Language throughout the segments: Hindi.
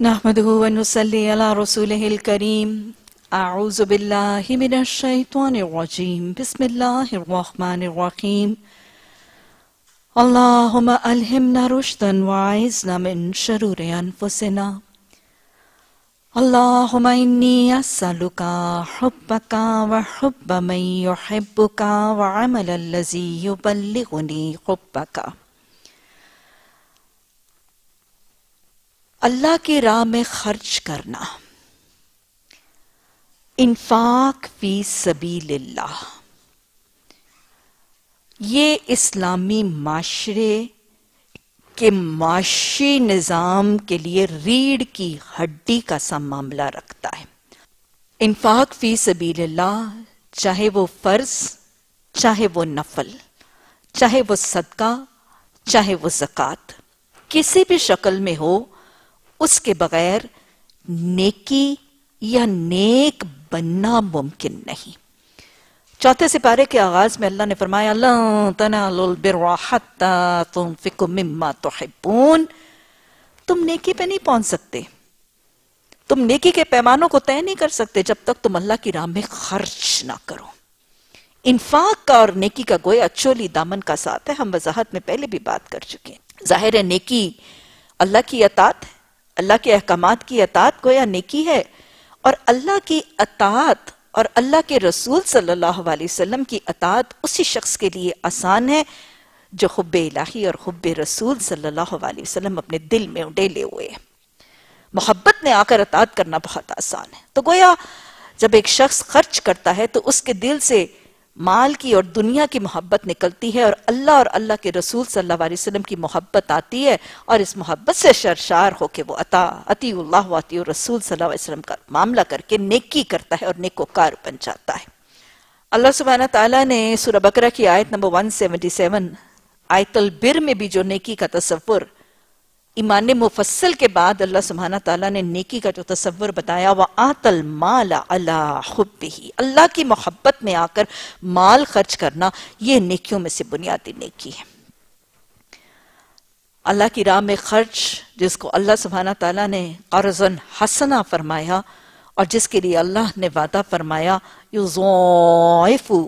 नहमदूनसल्ला रसूल करीम आउज़बिल्लाशैतरजीम बसमीम अल्लाम अलहमना रुशदन वाइज़ना मिन शरूर अनफुसना अल्लाहुम इन्नी असलुका हुब्बका व हुब्ब मई युहिब्बुका व अमल लजी युबल्लिगुनी हुब्बका अल्लाह के राह में खर्च करना इन्फाक फी सभी ये इस्लामी माशरे के माशी निज़ाम के लिए रीढ़ की हड्डी का सा मामला रखता है इन्फाक फी सबील्ला चाहे वो फ़र्ज चाहे वो नफल चाहे वो सदका चाहे वो जक़ात किसी भी शक्ल में हो उसके बगैर नेकी या नेक बनना मुमकिन नहीं चौथे सिपारे के आगाज में अल्लाह ने फरमाया तुम नेकी पे नहीं पहुंच सकते तुम नेकी के पैमानों को तय नहीं कर सकते जब तक तुम अल्लाह की राम में खर्च ना करो इन्फाक का और नेकी का गोया चोली दामन का साथ है हम वजाहत में पहले भी बात कर चुके हैं जाहिर है नेकी अल्लाह की अतात है अल्लाह के अहकाम की अतात गोया नेकी है और अल्लाह की अतात और अल्लाह के रसूल सल्लल्लाहु अलैहि वसल्लम की अतात उसी शख्स के लिए आसान है जो खुब इलाही और खुब रसूल सल्लल्लाहु अलैहि वसल्लम अपने दिल में उडेले हुए मोहब्बत में आकर अतात करना बहुत आसान है तो गोया जब एक शख्स खर्च करता है तो उसके दिल से माल की और दुनिया की मोहब्बत निकलती है और अल्लाह और अल्लाह के रसूल सल्लल्लाहु अलैहि वसल्लम की मोहब्बत आती है और इस मोहब्बत से शरशार होकर वो अता अतील्लाह अति रसूल सल्लल्लाहु अलैहि वसल्लम का मामला करके नेकी करता है और नेकोकार बन जाता है अल्लाह सुबहाना तला ने सुर बकरा की आयत नंबर 177 आयतुल बिर में भी जो नेकी का तस्वुर ईमान मुफसल के बाद अल्लाह सुबहाना तला ने नेकी का जो तस्वर बताया वह आतल माल अला खुब ही अल्लाह की मोहब्बत में आकर माल खर्च करना यह नेकियों में से बुनियादी नेकी है अल्लाह की राह में खर्च जिसको अल्लाह सुबहाना तला ने कर्जन हसना फरमाया और जिसके लिए अल्लाह ने वादा फरमाया युजोफू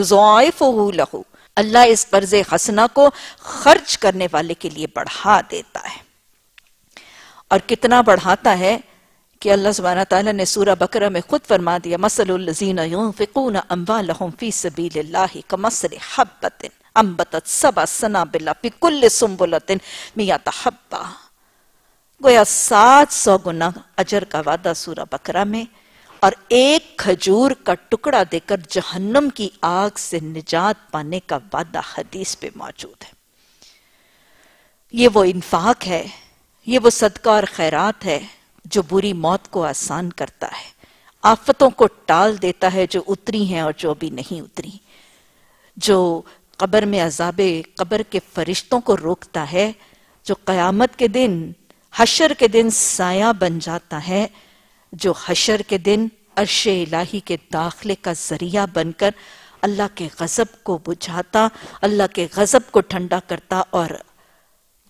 युजोफू लहू अल्लाह इस फर्ज हसना को खर्च करने वाले के लिए बढ़ा देता है और कितना बढ़ाता है कि अल्लाह सुबहाना तला ने सूरा बकरा में खुद फरमा दिया मसलिन फी कमसल सबा गोया सात सौ गुना अजर का वादा सूरा बकरा में और एक खजूर का टुकड़ा देकर जहन्नम की आग से निजात पाने का वादा हदीस पे मौजूद है ये वो इन्फाक है ये वो सदका और खैरात है जो बुरी मौत को आसान करता है आफतों को टाल देता है जो उतरी हैं और जो अभी नहीं उतरी जो कब्र में अजाब कब्र के फरिश्तों को रोकता है जो कयामत के दिन हशर के दिन साया बन जाता है जो हशर के दिन अर्श इलाही के दाखिले का जरिया बनकर अल्लाह के गजब को बुझाता अल्लाह के गजब को ठंडा करता और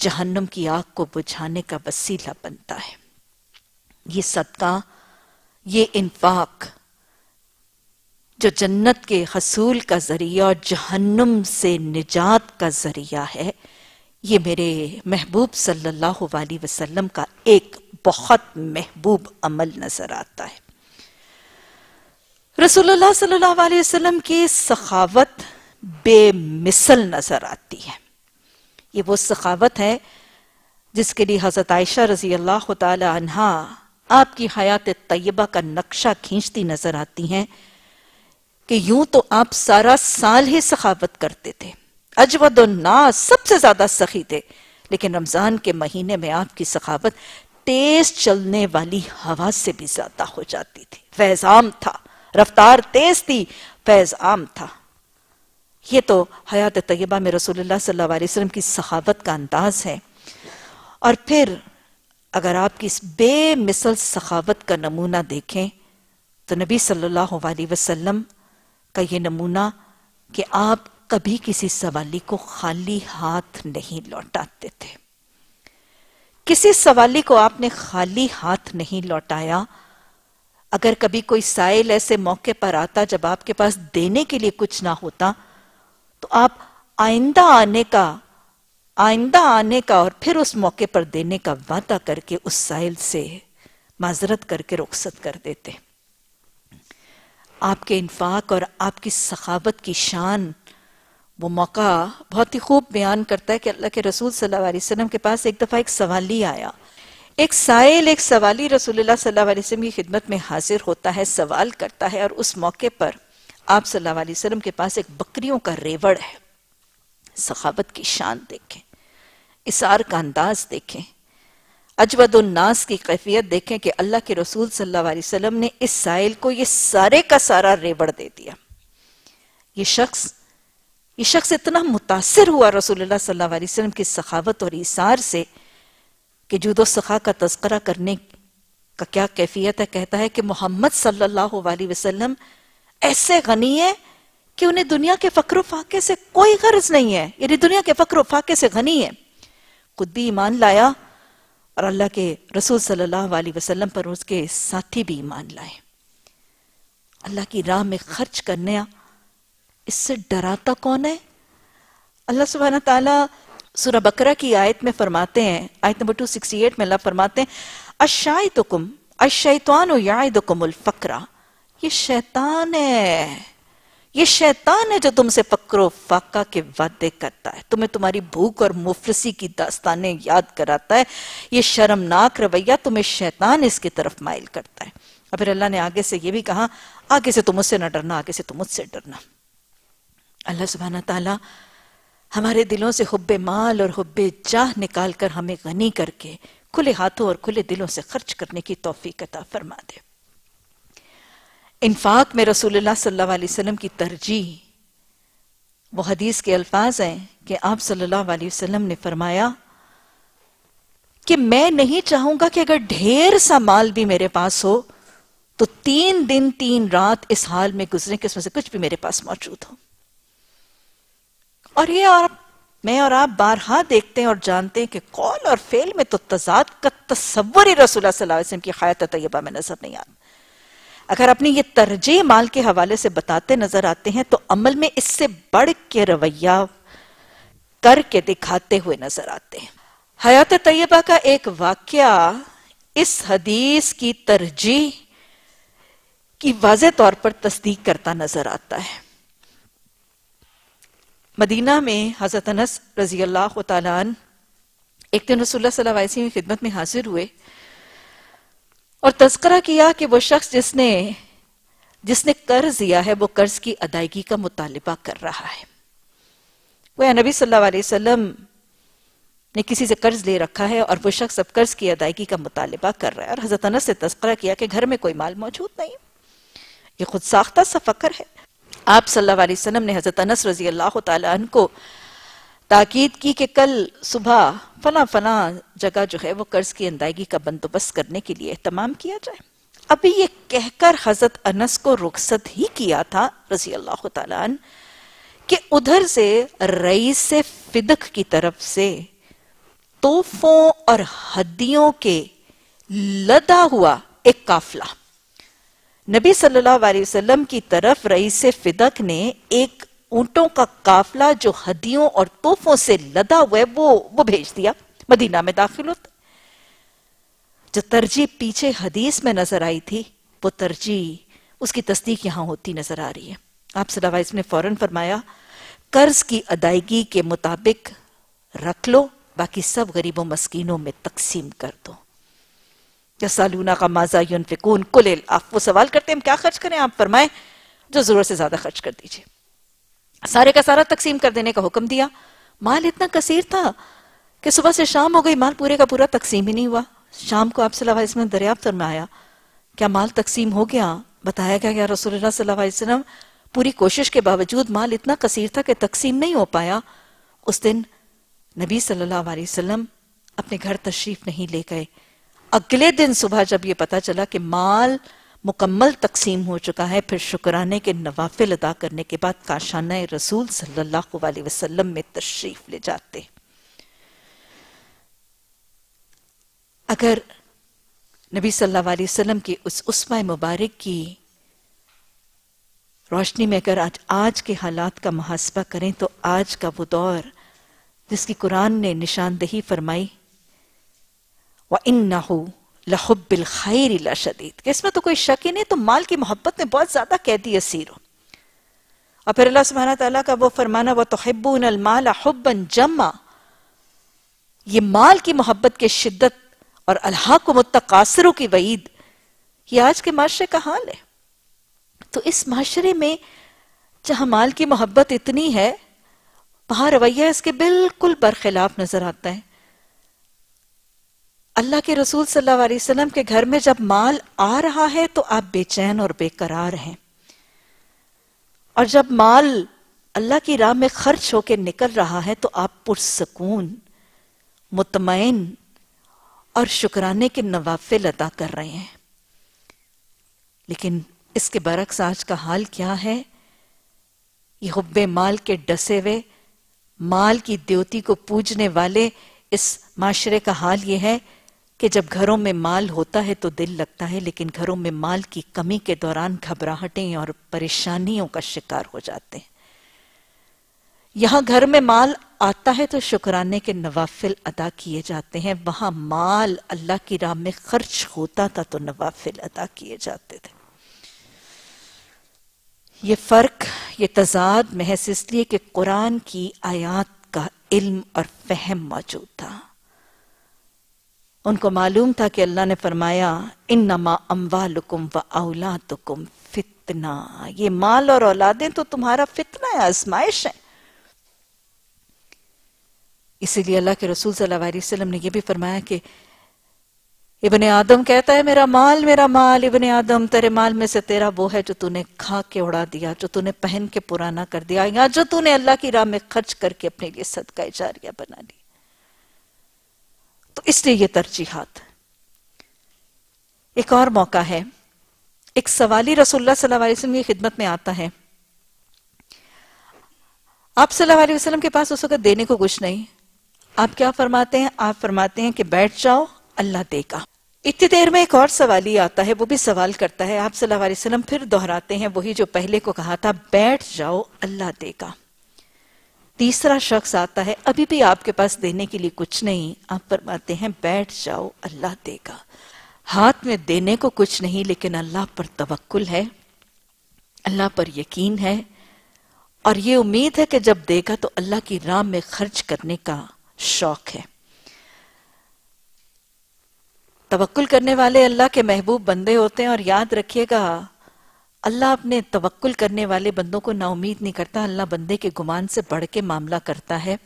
जहन्नम की आग को बुझाने का वसीला बनता है ये सदका ये इनफाक जो जन्नत के हसूल का जरिया और जहन्नम से निजात का जरिया है ये मेरे महबूब सल्लल्लाहु अलैहि वसल्लम का एक बहुत महबूब अमल नज़र आता है रसूलुल्लाह सल्लल्लाहु अलैहि वसल्लम की सखावत बेमिसल नज़र आती है ये वो सखावत है जिसके लिए हज़रत आयशा रजी अल्लाह तहा आपकी हयात तयबा का नक्शा खींचती नज़र आती हैं कि यूं तो आप सारा साल ही सखावत करते थे अजवद नाज सबसे ज़्यादा सखी थे लेकिन रमज़ान के महीने में आपकी सखावत तेज चलने वाली हवा से भी ज्यादा हो जाती थी फैज आम था रफ्तार तेज थी फैज आम था ये तो हयात तयबा में रसूलुल्लाह सल्लल्लाहु अलैहि वसल्लम की सखावत का अंदाज है और फिर अगर आप किस बेमिसल सखावत का नमूना देखें तो नबी सल्लल्लाहु अलैहि वसल्लम का ये नमूना कि आप कभी किसी सवाली को खाली हाथ नहीं लौटाते थे किसी सवाली को आपने खाली हाथ नहीं लौटाया अगर कभी कोई साइल ऐसे मौके पर आता जब आपके पास देने के लिए कुछ ना होता तो आप आइंदा आने का आइंदा आने का और फिर उस मौके पर देने का वादा करके उस साइल से माजरत करके रुखसत कर देते आपके इन्फाक और आपकी सखावत की शान वो मौका बहुत ही खूब बयान करता है कि अल्लाह के रसूल सल्लल्लाहु अलैहि वसल्लम के पास एक दफ़ा एक सवाली आया एक साइल एक सवाली रसूलुल्लाह सल्लल्लाहु अलैहि वसल्लम की खिदमत में हाजिर होता है सवाल करता है और उस मौके पर आप सल्लल्लाहु अलैहि वसल्लम के पास एक बकरियों का रेवड़ है सखावत की शान देखें इसार का अंदाज देखें अजवदुलनास की कैफियत देखें कि अल्लाह के रसूल सल्लल्लाहु अलैहि वसल्लम ने इस साइल को ये सारे का सारा रेवड़ दे दिया ये शख्स ये शख्स इतना मुतासर हुआ रसूलुल्लाह सल्लल्लाहु अलैहि वसल्लम की सखावत और इसार से कि जुदो सखा का तस्करा करने का क्या कैफियत है कहता है कि मोहम्मद सल्लल्लाहु अलैहि वसल्लम ऐसे गनी है कि उन्हें दुनिया के फकर फाके से कोई गर्ज नहीं है यानी दुनिया के फकर फाके से गनी है खुद भी ईमान लाया और अल्लाह के रसूल सल्लल्लाहु अलैहि वसल्लम पर उसके साथी भी ईमान लाए अल्लाह की राह में खर्च करने इससे डराता कौन है अल्लाह सुबहाना तला सूरा बकरा की आयत में फरमाते हैं आयत नंबर एट में अल्लाह फरमाते हैं अशायतुकुम अशैतान फकरा ये शैतान है ये शैतान है जो तुमसे फकरो फाका के वादे करता है तुम्हें तुम्हारी भूख और मुफलसी की दास्तानें याद कराता है ये शर्मनाक रवैया तुम्हें शैतान इसकी तरफ माइल करता है और फिर अल्लाह ने आगे से ये भी कहा आगे से तुम मुझसे न डरना आगे से तुम मुझसे डरना अल्लाह सुबहाना ताला हमारे दिलों से हुब्बे माल और हुब्बे चाह निकाल कर हमें गनी करके खुले हाथों और खुले दिलों से खर्च करने की तोफ़ी कता फरमा दे इन्फाक में रसूलुल्लाह सल्लल्लाहु अलैहि वसल्लम की तरजीह वो हदीस के अल्फाज हैं कि आप सल्लल्लाहु अलैहि वसल्लम ने फरमाया कि मैं नहीं चाहूंगा कि अगर ढेर सा माल भी मेरे पास हो तो तीन दिन तीन रात इस हाल में गुजरे कि उसमें से कुछ भी मेरे पास मौजूद हो और ये और मैं और आप बारहा देखते हैं और जानते हैं कि कौल और फेल में तो तजाद का तस्वर ही रसूल वसलम की हयात तयबा में नजर नहीं आता अगर अपनी ये तरजीह माल के हवाले से बताते नजर आते हैं तो अमल में इससे बढ़ के रवैया करके दिखाते हुए नजर आते हैं हयात तयबा का एक वाक्य इस हदीस की तरजीह की वाज तौर पर तस्दीक करता नजर आता है मदीना में हज़रत अनस रजी अल्लाह तन एक दिन रसुल्ला की खिदमत में हाजिर हुए और तस्करा किया कि वो शख्स जिसने जिसने कर्ज दिया है वो कर्ज की अदायगी का मुतालबा कर रहा है वह नबी सल्लल्लाहु अलैहि वसल्लम ने किसी से कर्ज ले रखा है और वो शख्स अब कर्ज की अदायगी का मुतालबा कर रहा है और हजरत अनस से तस्करा किया कि घर में कोई माल मौजूद नहीं ये खुद साख्ता सा फकर है आप सल्लल्लाहु अलैहि वसल्लम ने हज़रत अनस रजी अल्लाह तन को ताकीद की कि कल सुबह फला फला जगह जो है वो कर्ज की अदायगी का बंदोबस्त करने के लिए तमाम किया जाए अभी ये कहकर हजरत अनस को रुखसत ही किया था रजी अल्लाह तन कि उधर से रईस से फिदक की तरफ से तोहफों और हदियों के लदा हुआ एक काफिला नबी सल्लल्लाहु अलैहि वसल्लम की तरफ रईस फिदक ने एक ऊंटों का काफला जो हदियों और तोहफों से लदा हुआ वो वो भेज दिया मदीना में दाखिल होता जो तरजीह पीछे हदीस में नजर आई थी वो तरजीह उसकी तस्दीक यहां होती नजर आ रही है आप सलावाइज ने फौरन फरमाया कर्ज की अदायगी के मुताबिक रख लो बाकी सब गरीबों मस्कीनों में तकसीम कर दो यसालूना का माजा यून फिकून कुलेल आप वो सवाल करते हैं हम क्या खर्च करें आप फरमाएं जो जरूरत से ज्यादा खर्च कर दीजिए सारे का सारा तकसीम कर देने का हुक्म दिया माल इतना कसीर था कि सुबह से शाम हो गई माल पूरे का पूरा तकसीम ही नहीं हुआ शाम को आप सल्लल्लाहु अलैहि वसल्लम दरियाफ्त फरमाया क्या माल तकसीम हो गया बताया गया क्या रसूलुल्लाह सल्लल्लाहु अलैहि वसल्लम पूरी कोशिश के बावजूद माल इतना कसीर था कि तकसीम नहीं हो पाया उस दिन नबी सल्लल्लाहु अलैहि वसल्लम अपने घर तशरीफ नहीं ले गए अगले दिन सुबह जब ये पता चला कि माल मुकम्मल तकसीम हो चुका है फिर शुक्राने के नवाफिल अदा करने के बाद काशाना रसूल सल्लल्लाहु वसलम में तशरीफ ले जाते अगर नबी सल्लल्लाहु अलैहि वसल्लम की उस उस्मा मुबारक की रोशनी में अगर आज आज के हालात का मुहासबा करें तो आज का वो दौर जिसकी कुरान ने निशानदेही फरमाई व इन्ना लहब्बिल खैर लशदीद इसमें तो कोई शक ही नहीं तो माल की मोहब्बत में बहुत ज्यादा कैदी असीर हो और फिर अल्लाह सुबहाना तला का वो फरमाना वह तोहबन अलमाल जमा ये माल की मोहब्बत की शिद्दत और अल्लाह को मुतकासरों की वईद ये आज के माशरे का हाल है तो इस माशरे में जहां माल की मोहब्बत इतनी है वहां रवैया इसके बिल्कुल बरखिलाफ नजर आता है अल्लाह के रसूल सल्लल्लाहु अलैहि वसल्लम के घर में जब माल आ रहा है तो आप बेचैन और बेकरार हैं और जब माल अल्लाह की राह में खर्च होकर निकल रहा है तो आप पुरसकून मुतमैन और शुक्राने के नवाफिल अदा कर रहे हैं लेकिन इसके बरक्स आज का हाल क्या है ये हुब्बे माल के डसे हुए माल की द्योति को पूजने वाले इस माशरे का हाल यह है कि जब घरों में माल होता है तो दिल लगता है लेकिन घरों में माल की कमी के दौरान घबराहटें और परेशानियों का शिकार हो जाते हैं यहां घर में माल आता है तो शुक्राने के नवाफिल अदा किए जाते हैं वहां माल अल्लाह की राह में खर्च होता था तो नवाफिल अदा किए जाते थे ये फर्क ये तजाद महज इसलिए कि कुरान की आयात का इल्म और फहम मौजूद था उनको मालूम था कि अल्लाह ने फरमाया इन नमा अम्बालकुम व औलादुकुम फितना ये माल और औलादें तो तुम्हारा फितना है आजमाइश है इसीलिए अल्लाह के रसूल सल्लाम ने यह भी फरमाया कि इबन आदम कहता है मेरा माल मेरा माल इबन आदम तेरे माल में से तेरा वो है जो तूने खा के उड़ा दिया जो तूने पहन के पुराना कर दिया या जो तूने अल्लाह की राह में खर्च करके अपने लिए सदका इजारिया बना लिया इसलिए ये तरजीहत एक और मौका है एक सवाली रसुल्ला वसल्लम की खिदमत में आता है आप सल्लल्लाहु अलैहि वसल्लम के पास उस वक्त देने को कुछ नहीं आप क्या फरमाते हैं आप फरमाते हैं कि बैठ जाओ अल्लाह देगा इतनी देर में एक और सवाल ही आता है वो भी सवाल करता है आप सल्लल्लाहु अलैहि वसल्लम फिर दोहराते हैं वही जो पहले को कहा था बैठ जाओ अल्लाह देगा तीसरा शख्स आता है अभी भी आपके पास देने के लिए कुछ नहीं आप फरमाते हैं बैठ जाओ अल्लाह देगा हाथ में देने को कुछ नहीं लेकिन अल्लाह पर तवक्ल है अल्लाह पर यकीन है और ये उम्मीद है कि जब देगा तो अल्लाह की राम में खर्च करने का शौक है तवक्ल करने वाले अल्लाह के महबूब बंदे होते हैं और याद रखिएगा अल्लाह अपने तवक्ल करने वाले बंदों को नाउमीद नहीं करता अल्लाह बंदे के गुमान से बढ़ के मामला करता है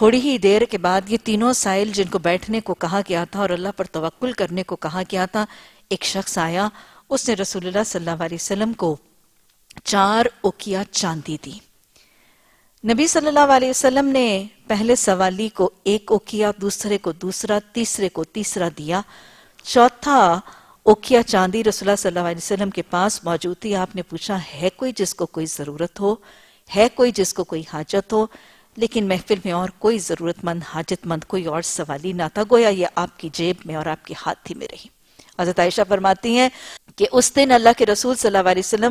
थोड़ी ही देर के बाद ये तीनों साइल जिनको बैठने को कहा गया था और अल्लाह पर तवक्ल करने को कहा गया था एक शख्स आया उसने रसूलुल्लाह सल्लल्लाहु अलैहि वसल्लम को चार ओकिया चांदी दी नबी सल्लल्लाहु अलैहि वसल्लम ने पहले सवाली को एक ओकिया दूसरे को दूसरा तीसरे को तीसरा दिया चौथा ओकिया चांदी रसुल्ला सल्लल्लाहु के पास मौजूद थी आपने पूछा है कोई जिसको कोई ज़रूरत हो है कोई जिसको कोई हाजत हो लेकिन महफिल में और कोई ज़रूरतमंद हाजतमंद कोई और सवाल ही ना था गोया ये आपकी जेब में और आपके हाथ ही में रही हजरत आयशा फरमाती हैं कि उस दिन अल्लाह के रसूल सल्लल्लाहु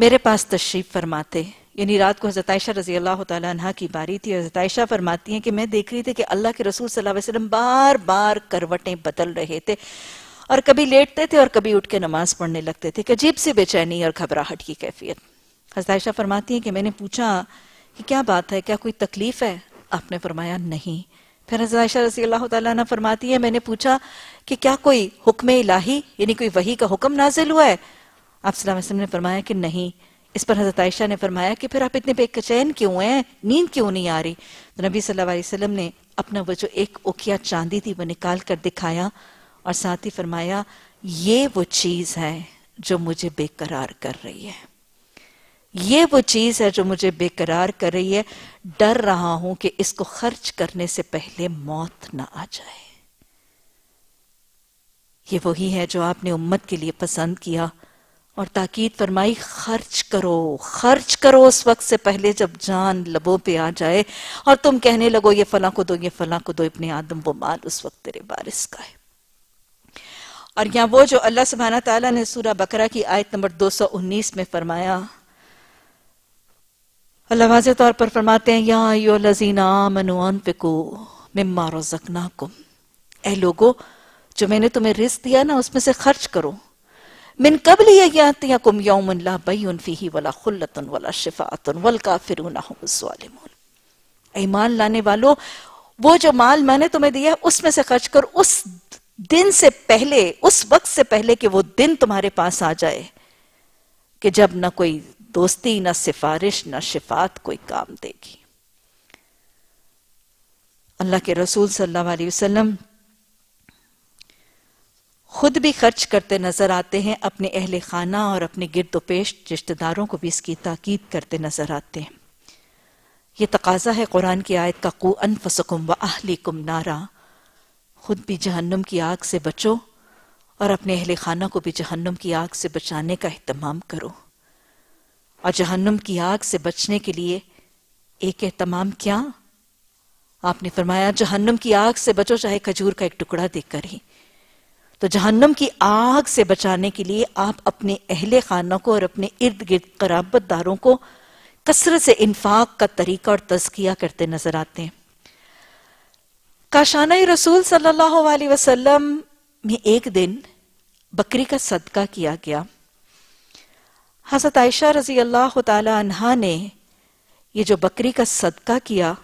मेरे पास तशरीफ फरमाते यानी रात को हजरत आयशा रजी अल्लाह तह की बारी थी हजरत आयशा फरमाती हैं कि मैं देख रही थी कि अल्लाह के रसूल सल्लल्लाहु बार बार करवटें बदल रहे थे और कभी लेटते थे और कभी उठ के नमाज पढ़ने लगते थे अजीब सी बेचैनी और घबराहट की कैफियत हजदायशा फरमाती है कि मैंने पूछा कि क्या बात है क्या कोई तकलीफ है आपने फरमाया नहीं फिर हजदायशा रसी अल्लाह फरमाती है मैंने पूछा कि क्या कोई हुक्म इलाही यानी कोई वही का हुक्म नाजिल हुआ है आप सलाम ने फरमाया कि नहीं इस पर हजरत आयशा ने फरमाया कि फिर आप इतने बेकचैन क्यों हैं नींद क्यों नहीं आ रही तो नबी सल्लल्लाहु अलैहि वसल्लम ने अपना वो जो एक ओखिया चांदी थी वो निकाल कर दिखाया और साथ ही फरमाया ये वो चीज़ है जो मुझे बेकरार कर रही है ये वो चीज़ है जो मुझे बेकरार कर रही है डर रहा हूं कि इसको खर्च करने से पहले मौत ना आ जाए ये वही है जो आपने उम्मत के लिए पसंद किया और ताकीद फरमाई खर्च करो खर्च करो उस वक्त से पहले जब जान लबों पे आ जाए और तुम कहने लगो ये फला को दो ये फला को दो इतने आदम वो माल उस वक्त तेरे बारिश का है और यहाँ वो जो अल्लाह सुबहाना तला ने सूर बकरा की आयत नंबर दो सौ उन्नीस में फरमाया अल्लाह वाज तौर पर फरमाते हैं या यो लजीना मनुआन पिको मिम्मा रोजकना कुम ए लोगो जो मैंने तुम्हें रिस्क दिया ना उसमें से खर्च करो मिन कब लिया कुम योम बई बैन फीही वला खुल्लतन वला शिफातन वल का फिर ईमान लाने वालों वो जो माल मैंने तुम्हें दिया उसमें से खर्च कर उस दिन से पहले उस वक्त से पहले कि वो दिन तुम्हारे पास आ जाए कि जब ना कोई दोस्ती ना सिफारिश ना शिफात कोई काम देगी अल्लाह के रसूल सल्लल्लाहु अलैहि वसल्लम खुद भी खर्च करते नजर आते हैं अपने अहल खाना और अपने गिरद पेश रिश्तेदारों को भी इसकी ताकीद करते नजर आते हैं ये तकाजा है कुरान की आयत का कु फसकुम व अहली कुम नारा खुद भी जहन्नम की आग से बचो और अपने अहल खाना को भी जहन्नम की आग से बचाने का अहतमाम करो और जहन्नम की आग से बचने के लिए एक अहतमाम क्या आपने फरमाया जहन्नम की आग से बचो चाहे खजूर का एक टुकड़ा देकर ही तो जहन्नम की आग से बचाने के लिए आप अपने अहले खाना को और अपने इर्द गिर्द कराबतदारों को कसरत से इन्फाक का तरीका और तस्किया करते नजर आते हैं काशाना रसूल सल्लल्लाहु अलैहि वसल्लम में एक दिन बकरी का सदका किया गया हजरत आयशा रजी अल्लाह तहा ने ये जो बकरी का सदका किया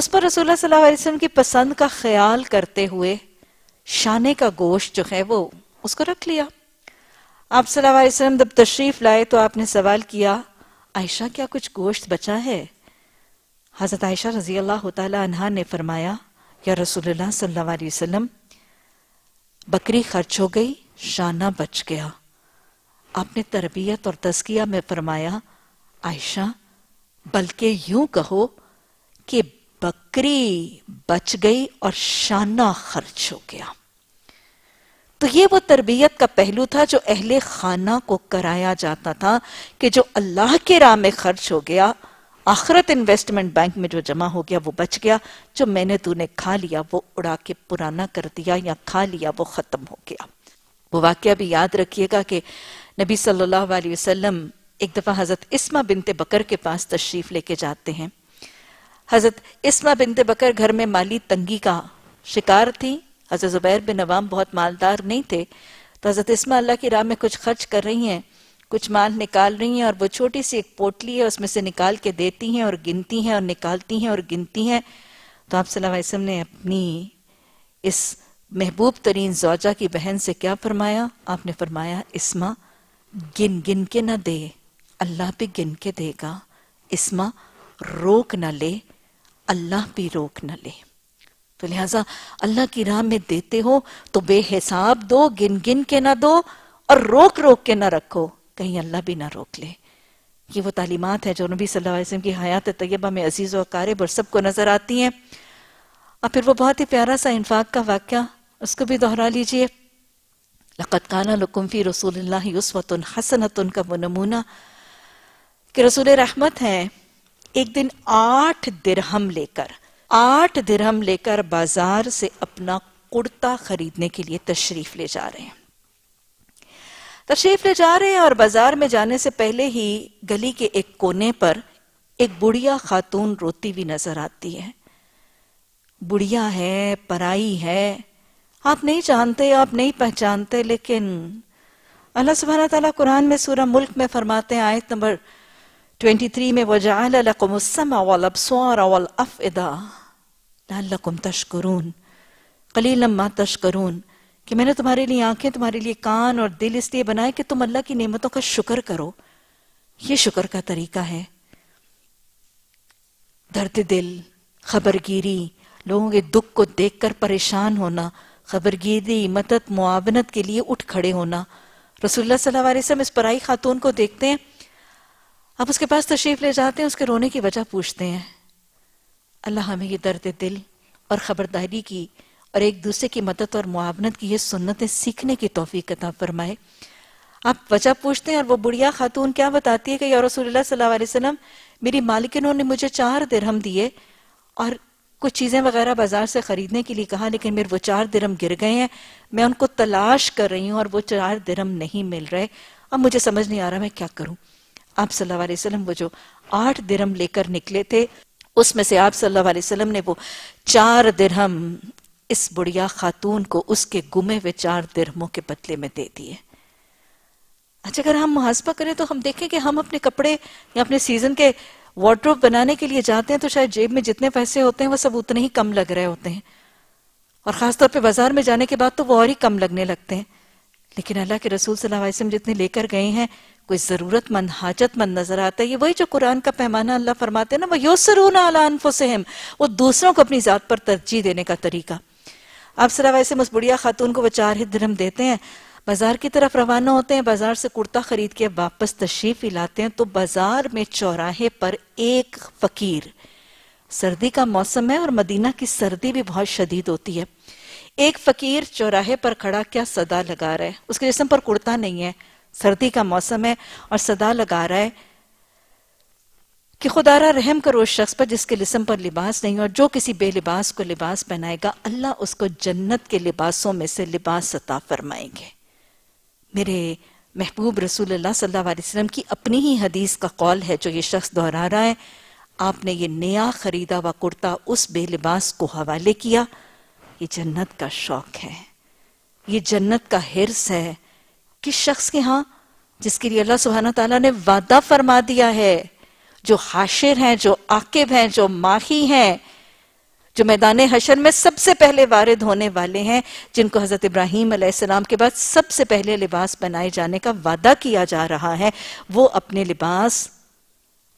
उस पर रसूल सल्लाम की पसंद का ख्याल करते हुए शाने का गोश्त जो है वो उसको रख लिया आप सल्लाम जब तशरीफ लाए तो आपने सवाल किया आयशा क्या कुछ गोश्त बचा है हज़रत आयशा रज़ी अल्लाह तहा ने फरमाया या रसूलुल्लाह सल्लल्लाहु अलैहि वसल्लम बकरी खर्च हो गई शाना बच गया आपने तरबियत और तस्किया में फरमाया आयशा बल्कि यूं कहो कि बकरी बच गई और शाना खर्च हो गया तो ये वो तरबियत का पहलू था जो अहले खाना को कराया जाता था कि जो अल्लाह के राह में खर्च हो गया आखिरत इन्वेस्टमेंट बैंक में जो जमा हो गया वो बच गया जो मैंने तूने खा लिया वो उड़ा के पुराना कर दिया या खा लिया वो ख़त्म हो गया वो वाक्य भी याद रखिएगा कि नबी सल्लल्लाहु अलैहि वसल्लम एक दफ़ा हज़रत इस्मा बिनते बकर के पास तशरीफ़ लेके जाते हैं हज़रत इस्मा बिनते बकर घर में माली तंगी का शिकार थी हज़रत ज़ुबैर बिन अवाम बहुत मालदार नहीं थे तो हज़रत इस्मा अल्लाह की राह में कुछ खर्च कर रही हैं कुछ माल निकाल रही हैं और वो छोटी सी एक पोटली है उसमें से निकाल के देती हैं और गिनती हैं और निकालती हैं और गिनती हैं तो आप सल्लाम ने अपनी इस महबूब तरीन जौजा की बहन से क्या फरमाया आपने फरमाया इसमा गिन गिन के ना दे अल्लाह भी गिन के देगा इसमा रोक ना ले अल्लाह भी रोक ना ले तो लिहाजा अल्लाह की राह में देते हो तो बेहिसाब दो गिन गिन के ना दो और रोक रोक के ना रखो कहीं अल्लाह भी ना रोक ले ये वो तालीमत है जो नबी सल्लल्लाहु अलैहि वसल्लम की हयात तैयबा में अजीज़ व कारब और सबको नज़र आती हैं और फिर वो बहुत ही प्यारा सा इन्फाक का वाक्य उसको भी दोहरा लीजिए लक़त काना लकुम्फ़ी रसूल उसवतन हसनतन का वो नमूना कि रसूल रहमत हैं एक दिन आठ दिरहम लेकर आठ दिरहम लेकर बाजार से अपना कुर्ता खरीदने के लिए तशरीफ ले जा रहे हैं तशरीफ ले जा रहे हैं और बाजार में जाने से पहले ही गली के एक कोने पर एक बुढ़िया खातून रोती हुई नजर आती है बुढ़िया है पराई है आप नहीं जानते आप नहीं पहचानते लेकिन अल्लाह सुबहाना तला कुरान में सूरह मुल्क में फरमाते हैं आयत नंबर 23 में वजालकुमसमाफदा तशकरून कलीलम्मा तशकरून कि मैंने तुम्हारे लिए आंखें तुम्हारे लिए कान और दिल इसलिए बनाए कि तुम अल्लाह की नेमतों का शुक्र करो ये शुक्र का तरीका है दर्द दिल खबरगिरी लोगों के दुख को देखकर परेशान होना खबरगिरी मदद मुआवनत के लिए उठ खड़े होना रसुल्ला सल्लल्लाहु अलैहि वसल्लम इस पराई खातून को देखते हैं अब उसके पास तशरीफ ले जाते हैं उसके रोने की वजह पूछते हैं अल्लाह हमें ये दर्द दिल और खबरदारी की और एक दूसरे की मदद और मुआवनत की ये सुन्नतें सीखने की तोफीक कता फरमाए आप वजह पूछते हैं और वो बुढ़िया खातून क्या बताती है कि या रसूलुल्लाह सल्लल्लाहु अलैहि वसल्लम मेरी मालिकिनों ने मुझे चार दिरहम दिए और कुछ चीज़ें वगैरह बाजार से ख़रीदने के लिए कहा लेकिन मेरे वो चार दिरम गिर गए हैं मैं उनको तलाश कर रही हूँ और वो चार दरम नहीं मिल रहे अब मुझे समझ नहीं आ रहा मैं क्या करूँ आप सल्लल्लाहु अलैहि वसल्लम वो जो आठ दरम लेकर निकले थे उसमें से आप सल्लल्लाहु अलैहि वसल्लम ने वो चार दिरहम इस बुढ़िया खातून को उसके गुमे हुए चार दिरमों के बदले में दे दिए अच्छा अगर हम मुहासबा करें तो हम देखें कि हम अपने कपड़े या अपने सीजन के वार्ड्रोब बनाने के लिए जाते हैं तो शायद जेब में जितने पैसे होते हैं वो सब उतने ही कम लग रहे होते हैं और ख़ासतौर पर बाजार में जाने के बाद तो वो और ही कम लगने लगते हैं लेकिन अल्लाह के रसूल सल्लाम जितने लेकर गए हैं कोई ज़रूरतमंद हाजतमंद नजर आता है ये वही जो कुरान का पैमाना अल्लाह फरमाते हैं ना वह योसरून अला अनफुसहम वो दूसरों को अपनी ज़ात पर तरजीह देने का तरीका अब सिर्फ ऐसे मजबूरिया खातून को बचार ही धर्म देते हैं बाजार की तरफ रवाना होते हैं बाजार से कुर्ता खरीद के वापस तशरीफ ही लाते हैं तो बाजार में चौराहे पर एक फकीर सर्दी का मौसम है और मदीना की सर्दी भी बहुत शदीद होती है एक फकीर चौराहे पर खड़ा क्या सदा लगा रहा है उसके जिसम पर कुर्ता नहीं है सर्दी का मौसम है और सदा लगा रहा है कि खुदारा रहम करो उस शख्स पर जिसके जिसम पर लिबास नहीं और जो किसी बेलिबास को लिबास पहनाएगा अल्लाह उसको जन्नत के लिबासों में से लिबास सता फरमाएंगे मेरे महबूब रसूल अल्लाह सल्लल्लाहु अलैहि वसल्लम की अपनी ही हदीस का कौल है जो ये शख्स दोहरा रहा है आपने ये नया खरीदा हुआ कुर्ता उस बेलिबास को हवाले किया ये जन्नत का शौक है ये जन्नत का हिरस है किस शख्स के यहाँ जिसके लिए अल्लाह सुबहाना तला ने वादा फरमा दिया है जो हाशिर हैं जो आकिब हैं जो माही हैं जो मैदान हशर में सबसे पहले वारिद होने वाले हैं जिनको हज़रत इब्राहिम अलैहिस्सलाम के बाद सबसे पहले लिबास बनाए जाने का वादा किया जा रहा है वो अपने लिबास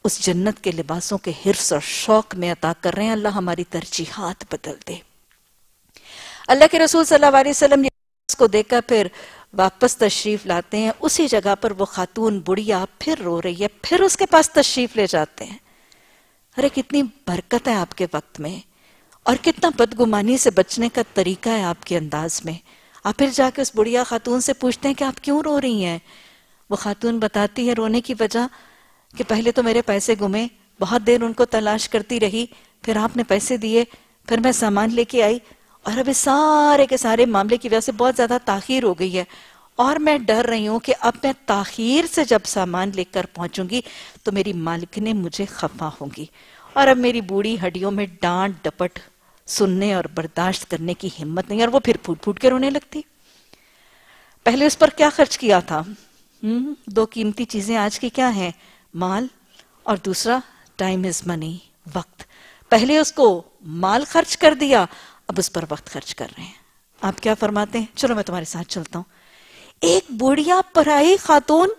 उस जन्नत के लिबासों के हिरस और शौक में अता कर रहे हैं अल्लाह हमारी तरजीहत बदल दे अल्लाह के रसूल सल्लल्लाहु अलैहि वसल्लम को देखकर फिर वापस तशरीफ लाते हैं उसी जगह पर वो खातून बुढ़िया फिर रो रही है फिर उसके पास तशरीफ ले जाते हैं अरे कितनी बरकत है आपके वक्त में और कितना बदगुमानी से बचने का तरीका है आपके अंदाज में आप फिर जाके उस बुढ़िया खातून से पूछते हैं कि आप क्यों रो रही हैं वो खातून बताती है रोने की वजह कि पहले तो मेरे पैसे गुमे बहुत देर उनको तलाश करती रही फिर आपने पैसे दिए फिर मैं सामान लेके आई और अब इस सारे के सारे मामले की वजह से बहुत ज़्यादा ताखिर हो गई है और मैं डर रही हूं कि अब मैं ताखिर से जब सामान लेकर पहुंचूंगी तो मेरी ने मुझे खफा होंगी और अब मेरी बूढ़ी हड्डियों में डांट डपट सुनने और बर्दाश्त करने की हिम्मत नहीं और वो फिर फूट फूट के रोने लगती पहले उस पर क्या खर्च किया था हम्म दो कीमती चीजें आज की क्या है माल और दूसरा टाइम इज मनी वक्त पहले उसको माल खर्च कर दिया अब उस पर वक्त खर्च कर रहे हैं आप क्या फरमाते हैं चलो मैं तुम्हारे साथ चलता हूँ एक बुढ़िया पराई खातून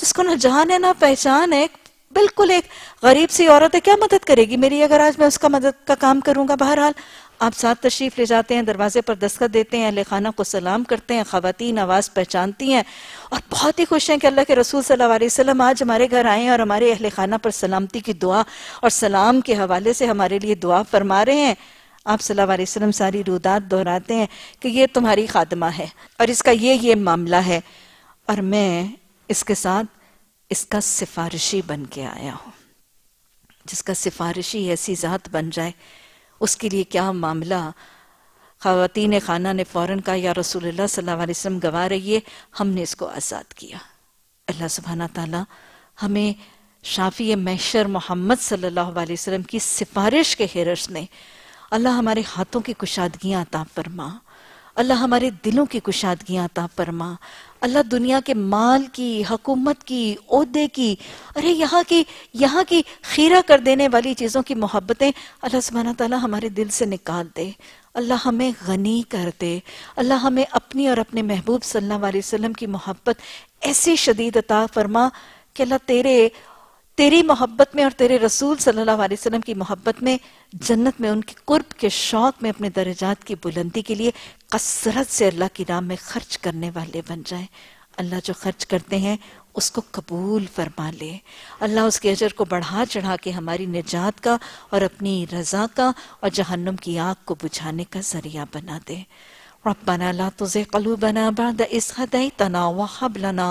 जिसको ना जान है ना पहचान है बिल्कुल एक गरीब सी औरत है क्या मदद करेगी मेरी अगर आज मैं उसका मदद का काम करूंगा बहरहाल आप साथ तशरीफ ले जाते हैं दरवाजे पर दस्तखत देते हैं अहले खाना को सलाम करते हैं खातन आवाज़ पहचानती हैं और बहुत ही खुश हैं कि अल्लाह के रसूल सल्लल्लाहु अलैहि वसल्लम आज हमारे घर आए और हमारे अहल खाना पर सलामती की दुआ और सलाम के हवाले से हमारे लिए दुआ फरमा रहे हैं आप सल्लाम सारी रुदात दोहराते हैं कि ये तुम्हारी खादमा है और इसका ये ये मामला है और मैं इसके साथ इसका सिफारिशी बन के आया हूँ जिसका सिफारिशी ऐसी ज़ात बन जाए उसके लिए क्या मामला खातिन खाना ने फ़ौर कहा या रसूल सल्लाम गवा रही हमने इसको आज़ाद किया अल्लाह सुबहाना ताला हमें शाफी मैशर मोहम्मद सल्लल्लाहु अलैहि वसल्लम की सिफारिश के हिरस में अल्लाह हमारे हाथों की कुशादगियाँ अता फरमा अल्लाह हमारे दिलों की कुशादगियाँ अता फरमा अल्लाह दुनिया के माल की हकूमत की अहदे की अरे यहाँ की यहाँ की खीरा कर देने वाली चीज़ों की मोहब्बतें अल्लाह सुबहाना ताला हमारे दिल से निकाल दे अल्लाह हमें गनी कर दे अल्लाह हमें अपनी और अपने महबूब सल्लल्लाहु अलैहि वसल्लम की मोहब्बत ऐसी शदीद अता फरमा कि अल्लाह तेरे तेरी मोहब्बत में और तेरे रसूल सल्लल्लाहु अलैहि वसल्लम की मोहब्बत में जन्नत में उनके कुर्ब के शौक में अपने दर्जात की बुलंदी के लिए कसरत से अल्लाह के नाम में खर्च करने वाले बन जाए अल्लाह जो खर्च करते हैं उसको कबूल फरमा ले अल्लाह उसके अजर को बढ़ा चढ़ा के हमारी निजात का और अपनी रजा का और जहन्नम की आग को बुझाने का जरिया बना दे ربنا لا تزغ قلوبنا بعد إذ هديتنا وهب لنا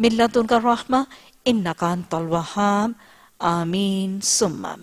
من لدنك رحمة इन्नकान तलवाहाम आमीन सुम्मा